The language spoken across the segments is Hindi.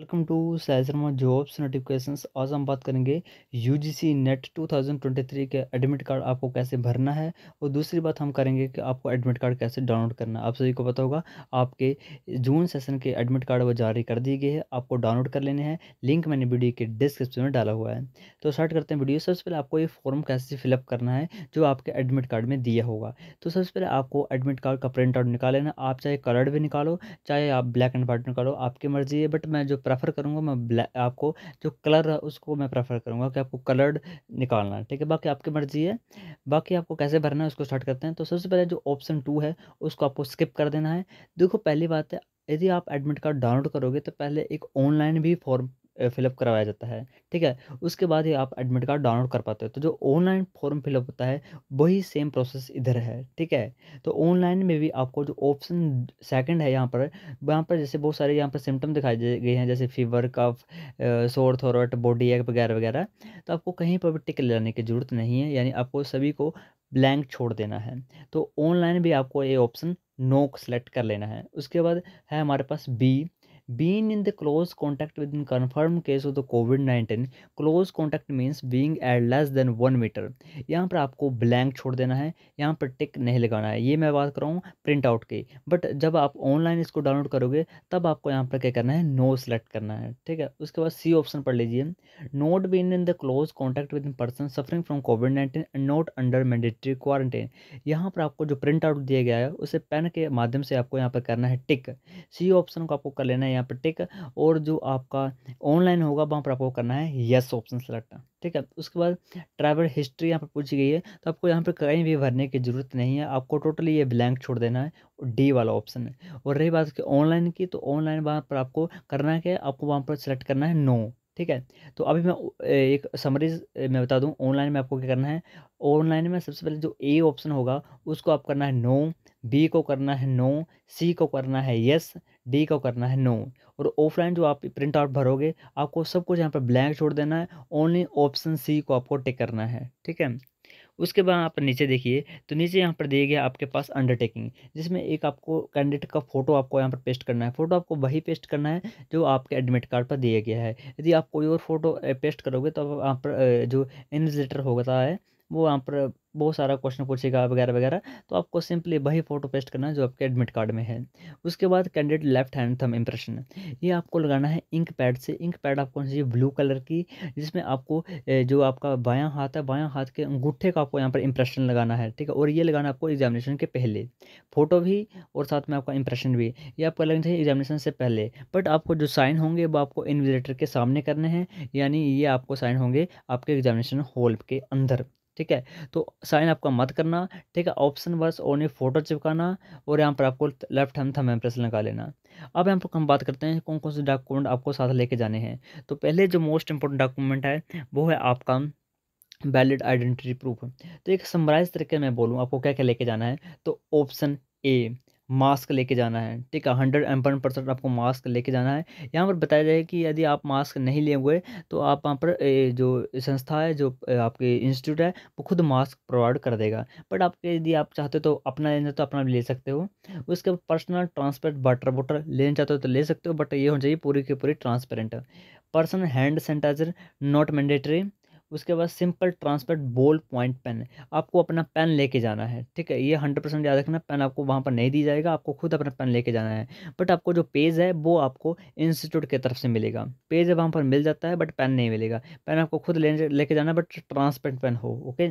वेलकम टू सैजरमा जॉब्स नोटिफिकेशंस आज हम बात करेंगे यूजीसी नेट 2023 के एडमिट कार्ड आपको कैसे भरना है और दूसरी बात हम करेंगे कि आपको एडमिट कार्ड कैसे डाउनलोड करना है आप सभी को पता होगा आपके जून सेशन के एडमिट कार्ड वो जारी कर दिए गए हैं आपको डाउनलोड कर लेने हैं लिंक मैंने वीडियो के डिस्क्रिप्शन में डाला हुआ है तो स्टार्ट करते हैं वीडियो सबसे पहले आपको ये फॉर्म कैसे फिलअप करना है जो आपके एडमिट कार्ड में दिया होगा तो सबसे पहले आपको एडमिट कार्ड का प्रिंट आउट निकाल लेना आप चाहे कलर्ड भी निकालो चाहे आप ब्लैक एंड वाइट निकालो आपकी मर्जी है बट मैं जो प्रेफर करूँगा मैं ब्लैक आपको जो कलर है उसको मैं प्रेफर करूँगा कि आपको कलर्ड निकालना है ठीक है बाकी आपकी मर्ज़ी है बाकी आपको कैसे भरना है उसको स्टार्ट करते हैं तो सबसे पहले जो ऑप्शन टू है उसको आपको स्किप कर देना है देखो पहली बात है यदि आप एडमिट कार्ड डाउनलोड करोगे तो पहले एक ऑनलाइन भी फॉर्म फिलअप करवाया जाता है ठीक है उसके बाद ही आप एडमिट कार्ड डाउनलोड कर पाते हो तो जो ऑनलाइन फॉर्म फिलअप होता है वही सेम प्रोसेस इधर है ठीक है तो ऑनलाइन में भी आपको जो ऑप्शन सेकंड है यहाँ पर यहाँ पर जैसे बहुत सारे यहाँ पर सिम्टम दिखाई गए हैं जैसे फीवर कफ शोर थोरट बॉडी एक वगैरह वगैरह तो आपको कहीं पर भी टिक लेने की ज़रूरत नहीं है यानी आपको सभी को ब्लैंक छोड़ देना है तो ऑनलाइन भी आपको ये ऑप्शन नो सेलेक्ट कर लेना है उसके बाद है हमारे पास be being in the close contact with in confirmed case of the COVID nineteen close contact means being at less than one metre यहाँ पर आपको ब्लैंक छोड़ देना है यहाँ पर टिक नहीं लगाना है ये मैं बात कर रहा हूँ प्रिंट आउट की बट जब आप ऑनलाइन इसको डाउनलोड करोगे तब आपको यहाँ पर क्या करना है नो सेलेक्ट करना है ठीक है उसके बाद सी ऑप्शन पढ़ लीजिए not been in the close contact with in person suffering from COVID nineteen and not under mandatory quarantine यहाँ पर आपको जो प्रिंट आउट दिया गया है उसे पेन के माध्यम से आपको यहाँ पर करना है टिक सी ऑप्शन को आपको कर लेना है यहाँ पर टिक और जो आपका ऑनलाइन होगा वहाँ पर आपको करना है यस ऑप्शन सेलेक्ट ठीक है उसके बाद ट्रैवल हिस्ट्री यहाँ पर पूछी गई है तो आपको यहाँ पर कहीं भी भरने की ज़रूरत नहीं है आपको टोटली ये ब्लैंक छोड़ देना है डी वाला ऑप्शन है और रही बात ऑनलाइन की तो ऑनलाइन वहाँ पर आपको करना क्या है आपको वहाँ पर सेलेक्ट करना है नो ठीक है तो अभी मैं एक समरीज मैं बता दूं ऑनलाइन में आपको क्या करना है ऑनलाइन में सबसे पहले जो ए ऑप्शन होगा उसको आप करना है नो बी को करना है नो सी को करना है यस डी को करना है नो और ऑफलाइन जो आप प्रिंट आउट भरोगे आपको सब कुछ यहाँ पर ब्लैंक छोड़ देना है ओनली ऑप्शन सी को आपको टिक करना है ठीक है उसके बाद आप नीचे देखिए तो नीचे यहाँ पर दिए गया आपके पास अंडरटेकिंग जिसमें एक आपको कैंडिडेट का फोटो आपको यहाँ पर पेस्ट करना है फोटो आपको वही पेस्ट करना है जो आपके एडमिट कार्ड पर दिया गया है यदि आप कोई और फोटो पेस्ट करोगे तो आप यहाँ पर जो इन होता है वो यहाँ पर बहुत सारा क्वेश्चन पूछेगा वगैरह वगैरह तो आपको सिंपली वही फ़ोटो पेस्ट करना है जो आपके एडमिट कार्ड में है उसके बाद candidate left hand thumb impression ये आपको लगाना है इंक पैड से इंक पैड आपको चाहिए ब्लू कलर की जिसमें आपको जो आपका बायां हाथ है बायां हाथ के अंगूठे का आपको यहाँ पर इंप्रेशन लगाना है ठीक है और ये लगाना आपको एग्जामिनेशन के पहले फ़ोटो भी और साथ में आपका इंप्रेशन भी ये आपको लगना चाहिए एग्जामिनेशन से पहले बट आपको जो साइन होंगे वो आपको इन्विजिलेटर के सामने करने हैं यानी ये आपको साइन होंगे आपके एग्जामिनेशन हॉल के अंदर ठीक है तो साइन आपका मत करना ठीक है ऑप्शन बस ओनली फोटो चिपकाना और यहाँ पर आपको लेफ्ट हैंड थम इम्प्रेस लगा लेना अब यहाँ पर हम बात करते हैं कौन कौन से डॉक्यूमेंट आपको साथ लेके जाने हैं तो पहले जो मोस्ट इंपॉर्टेंट डॉक्यूमेंट है वो है आपका वैलिड आइडेंटिटी प्रूफ तो एक समराइज तरीके मैं बोलूँ आपको क्या क्या लेके जाना है तो ऑप्शन ए मास्क लेके जाना है ठीक है हंड्रेड एम वन परसेंट आपको मास्क लेके जाना है यहाँ पर बताया जाए कि यदि आप मास्क नहीं लिए हुए तो आप वहाँ पर जो संस्था है जो आपके इंस्टीट्यूट है वो खुद मास्क प्रोवाइड कर देगा बट आपके यदि आप चाहते हो तो अपना लेना तो अपना ले सकते हो उसके बाद पर्सनल ट्रांसपेरेंट वाटर वोटर लेना चाहते हो तो ले सकते हो बट ये होना चाहिए पूरी की पूरी transparent personal hand sanitiser not mandatory उसके बाद simple transparent ball point pen आपको अपना पेन लेके जाना है ठीक है ये हंड्रेड परसेंट याद रखना पेन आपको वहाँ पर नहीं दी जाएगा आपको खुद अपना पेन लेके जाना है बट आपको जो पेज है वो आपको इंस्टीट्यूट की तरफ से मिलेगा पेज वहाँ पर मिल जाता है बट पेन नहीं मिलेगा पेन आपको खुद ले लेके जाना है बट ट्रांसपेरेंट पेन हो ओके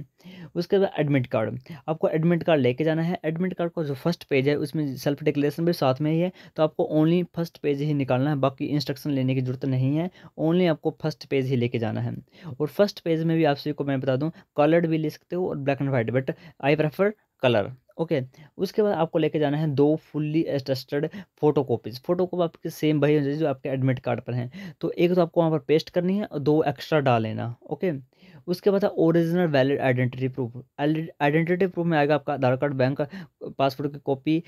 उसके बाद एडमिट कार्ड आपको एडमिट कार्ड लेके जाना है एडमिट कार्ड का जो फर्स्ट पेज है उसमें सेल्फ डिक्लेरेशन भी साथ में ही है तो आपको ओनली फर्स्ट पेज ही निकालना है बाकी इंस्ट्रक्शन लेने की जरूरत नहीं है ओनली आपको फर्स्ट पेज ही लेके जाना है और फर्स्ट पेज में भी आप सभी को मैं बता दूँ कलर्ड भी ले सकते हो और black and white but I prefer colour okay उसके बाद आपको लेके जाना है दो fully adjusted photo copies photo copy आपके सेम भाई होने चाहिए जो आपके एडमिट कार्ड पर हैं तो एक तो आपको वहाँ पर पेस्ट करनी है और दो एक्स्ट्रा डाल लेना ओके उसके बाद है original valid identity proof identity proof में आएगा आपका आधार कार्ड बैंक पासपोर्ट की कॉपी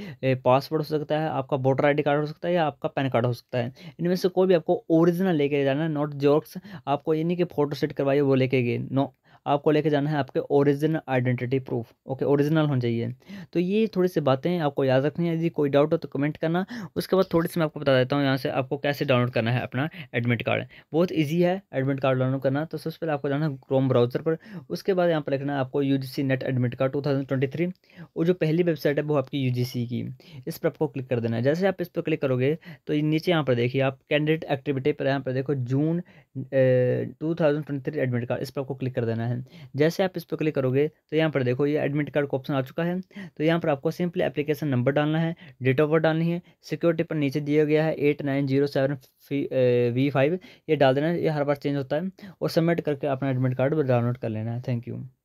पासपोर्ट हो सकता है आपका वोटर आईडी कार्ड हो सकता है या आपका पैन कार्ड हो सकता है इनमें से कोई भी आपको ओरिजिनल लेके जाना है नॉट जॉक्स आपको ये नहीं कि फोटो सेट करवाइए वो लेके गए नो no. आपको लेके जाना है आपके original identity proof okay original होना चाहिए तो ये थोड़ी सी बातें आपको याद रखनी है यदि कोई डाउट हो तो कमेंट करना उसके बाद थोड़ी सी मैं आपको बता देता हूँ यहाँ से आपको कैसे डाउनलोड करना है अपना एडमिट कार्ड बहुत ईजी है एडमिट कार्ड डाउनलोड करना तो सबसे पहले आपको जाना है क्रोम ब्राउजर पर उसके बाद यहाँ पर लिखना है आपको U NET admit card two और जो पहली वेबसाइट है वो आपकी यू की इस पर आपको क्लिक कर देना है जैसे आप इस पर क्लिक करोगे तो नीचे यहाँ पर देखिए आप कैंडिडेट एक्टिविटी पर यहाँ पर देखो June two thousand twenty three admit card इस पर आपको क्लिक कर देना है है जैसे आप इस पर क्लिक करोगे तो यहाँ पर देखो ये एडमिट कार्ड का ऑप्शन आ चुका है तो यहाँ पर आपको सिंपली एप्लीकेशन नंबर डालना है डेट ऑफ बर्थ डालनी है सिक्योरिटी पर नीचे दिया गया है eight nine zero seven V five ये डाल देना है ये हर बार चेंज होता है और सबमिट करके अपना एडमिट कार्ड डाउनलोड कर लेना है थैंक यू